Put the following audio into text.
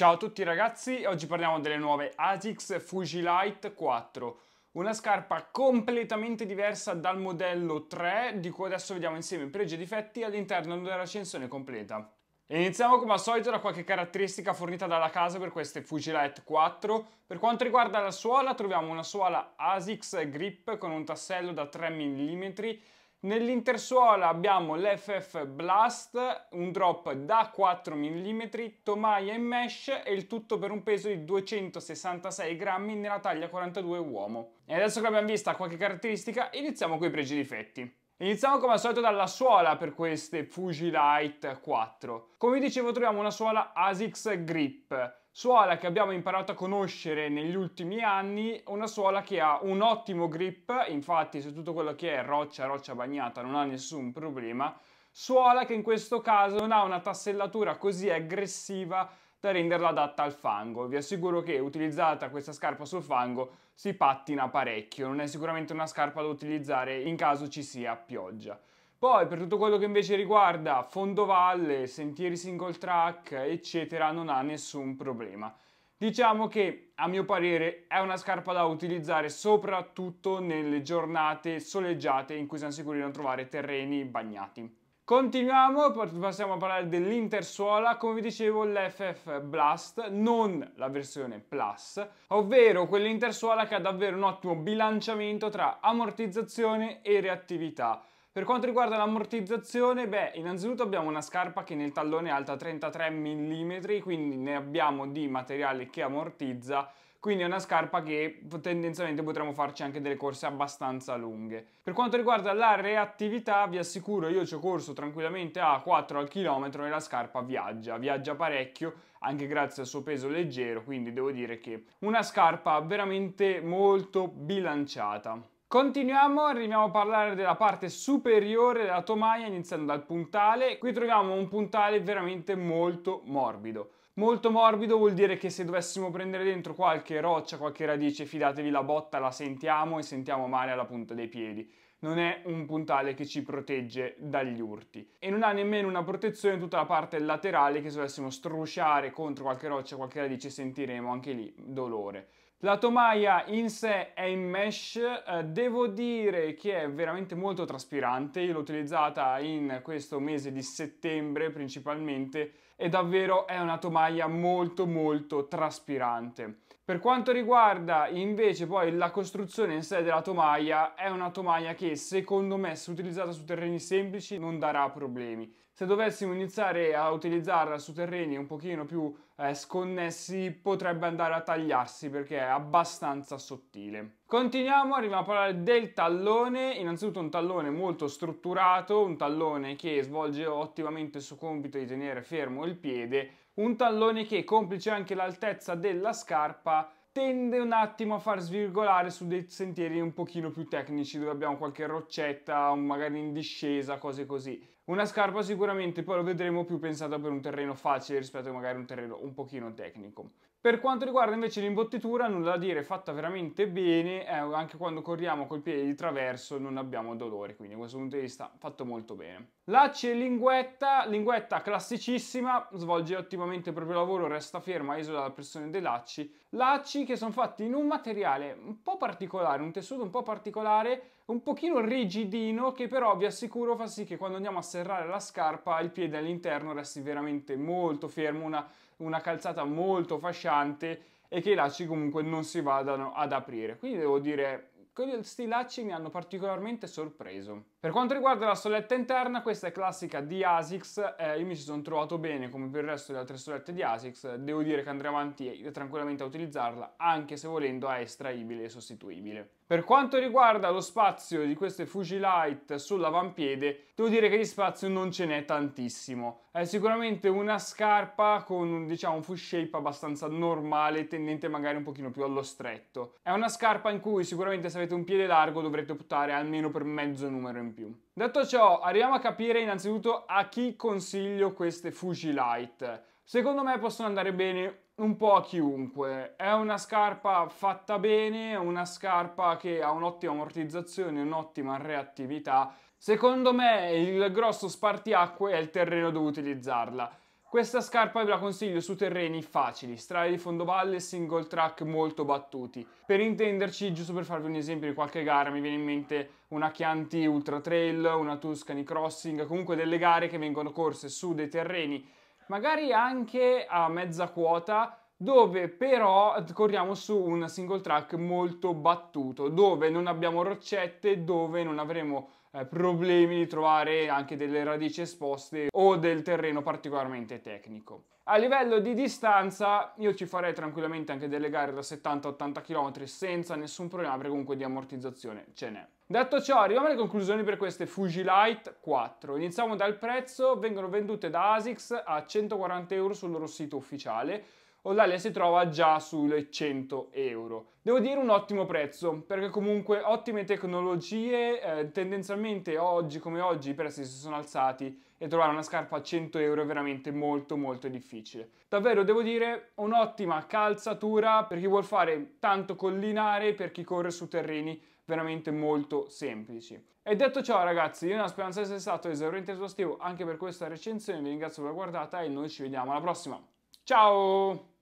Ciao a tutti ragazzi, oggi parliamo delle nuove ASICS Fujilite 4 una scarpa completamente diversa dal modello 3 di cui adesso vediamo insieme pregi e difetti all'interno della recensione completa. Iniziamo come al solito da qualche caratteristica fornita dalla casa per queste Fujilite 4. Per quanto riguarda la suola troviamo una suola ASICS Grip con un tassello da 3 mm Nell'intersuola abbiamo l'FF Blast, un drop da 4 mm, tomaia in mesh e il tutto per un peso di 266 grammi nella taglia 42 uomo. E adesso che abbiamo vista qualche caratteristica, iniziamo con i pregi e difetti. Iniziamo come al solito dalla suola per queste Fuji Light 4. Come dicevo troviamo una suola ASICS Grip, suola che abbiamo imparato a conoscere negli ultimi anni, una suola che ha un ottimo grip, infatti su tutto quello che è roccia, roccia bagnata non ha nessun problema, suola che in questo caso non ha una tassellatura così aggressiva da renderla adatta al fango. Vi assicuro che utilizzata questa scarpa sul fango si pattina parecchio, non è sicuramente una scarpa da utilizzare in caso ci sia pioggia. Poi per tutto quello che invece riguarda fondovalle, sentieri single track, eccetera, non ha nessun problema. Diciamo che a mio parere è una scarpa da utilizzare soprattutto nelle giornate soleggiate in cui siamo sicuri di non trovare terreni bagnati. Continuiamo, passiamo a parlare dell'intersuola, come vi dicevo l'FF Blast, non la versione Plus, ovvero quell'intersuola che ha davvero un ottimo bilanciamento tra ammortizzazione e reattività. Per quanto riguarda l'ammortizzazione, beh, innanzitutto abbiamo una scarpa che nel tallone è alta 33 mm, quindi ne abbiamo di materiale che ammortizza, quindi è una scarpa che tendenzialmente potremmo farci anche delle corse abbastanza lunghe. Per quanto riguarda la reattività, vi assicuro, io ci ho corso tranquillamente a 4 al chilometro e la scarpa viaggia, viaggia parecchio, anche grazie al suo peso leggero, quindi devo dire che una scarpa veramente molto bilanciata. Continuiamo, arriviamo a parlare della parte superiore della tomaia iniziando dal puntale. Qui troviamo un puntale veramente molto morbido. Molto morbido vuol dire che se dovessimo prendere dentro qualche roccia, qualche radice, fidatevi la botta, la sentiamo e sentiamo male alla punta dei piedi non è un puntale che ci protegge dagli urti e non ha nemmeno una protezione in tutta la parte laterale che se dovessimo strusciare contro qualche roccia, qualche radice sentiremo anche lì dolore. La tomaia in sé è in mesh, eh, devo dire che è veramente molto traspirante, io l'ho utilizzata in questo mese di settembre principalmente e davvero è una tomaia molto molto traspirante. Per quanto riguarda invece poi la costruzione in sé della tomaia, è una tomaia che secondo me se utilizzata su terreni semplici non darà problemi. Se dovessimo iniziare a utilizzarla su terreni un pochino più eh, sconnessi potrebbe andare a tagliarsi perché è abbastanza sottile. Continuiamo, arriviamo a parlare del tallone, innanzitutto un tallone molto strutturato, un tallone che svolge ottimamente il suo compito di tenere fermo il piede un tallone che, complice anche l'altezza della scarpa, tende un attimo a far svirgolare su dei sentieri un pochino più tecnici dove abbiamo qualche roccetta, magari in discesa, cose così. Una scarpa sicuramente poi lo vedremo più pensata per un terreno facile rispetto a magari un terreno un pochino tecnico. Per quanto riguarda invece l'imbottitura, nulla da dire, fatta veramente bene, eh, anche quando corriamo col piede di traverso non abbiamo dolore, quindi da questo punto di vista fatto molto bene. Lacci e linguetta, linguetta classicissima, svolge ottimamente il proprio lavoro, resta ferma, isola la pressione dei lacci. Lacci che sono fatti in un materiale un po' particolare, un tessuto un po' particolare, un pochino rigidino che però vi assicuro fa sì che quando andiamo a serrare la scarpa il piede all'interno resti veramente molto fermo, una, una calzata molto fasciante e che i lacci comunque non si vadano ad aprire. Quindi devo dire questi lacci mi hanno particolarmente sorpreso. Per quanto riguarda la soletta interna, questa è classica di ASICS, eh, io mi ci sono trovato bene come per il resto delle altre solette di ASICS, eh, devo dire che andrei avanti tranquillamente a utilizzarla, anche se volendo è estraibile e sostituibile. Per quanto riguarda lo spazio di queste Fujilight sull'avampiede, devo dire che di spazio non ce n'è tantissimo. È sicuramente una scarpa con diciamo, un foot shape abbastanza normale, tendente magari un pochino più allo stretto. È una scarpa in cui sicuramente se avete un piede largo dovrete optare almeno per mezzo numero in più. Detto ciò, arriviamo a capire innanzitutto a chi consiglio queste Fuji Light. Secondo me possono andare bene un po' a chiunque. È una scarpa fatta bene, una scarpa che ha un'ottima ammortizzazione, un'ottima reattività. Secondo me il grosso spartiacque è il terreno dove utilizzarla. Questa scarpa ve la consiglio su terreni facili, strade di fondovalle e single track molto battuti. Per intenderci, giusto per farvi un esempio di qualche gara, mi viene in mente una Chianti Ultra Trail, una Tuscany Crossing, comunque delle gare che vengono corse su dei terreni magari anche a mezza quota, dove però corriamo su un single track molto battuto, dove non abbiamo roccette, dove non avremo eh, problemi di trovare anche delle radici esposte o del terreno particolarmente tecnico. A livello di distanza io ci farei tranquillamente anche delle gare da 70-80 km senza nessun problema perché comunque di ammortizzazione ce n'è. Detto ciò arriviamo alle conclusioni per queste Fuji Light 4. Iniziamo dal prezzo, vengono vendute da ASICS a 140 euro sul loro sito ufficiale o l'Alia si trova già sulle 100 euro. Devo dire un ottimo prezzo, perché comunque ottime tecnologie, eh, tendenzialmente oggi come oggi i prezzi si sono alzati e trovare una scarpa a 100 euro è veramente molto molto difficile. Davvero devo dire un'ottima calzatura per chi vuole fare tanto collinare, per chi corre su terreni veramente molto semplici. E detto ciò ragazzi, io nella speranza di essere stato esauriente esaustivo anche per questa recensione, vi ringrazio per la guardata e noi ci vediamo alla prossima. Ciao!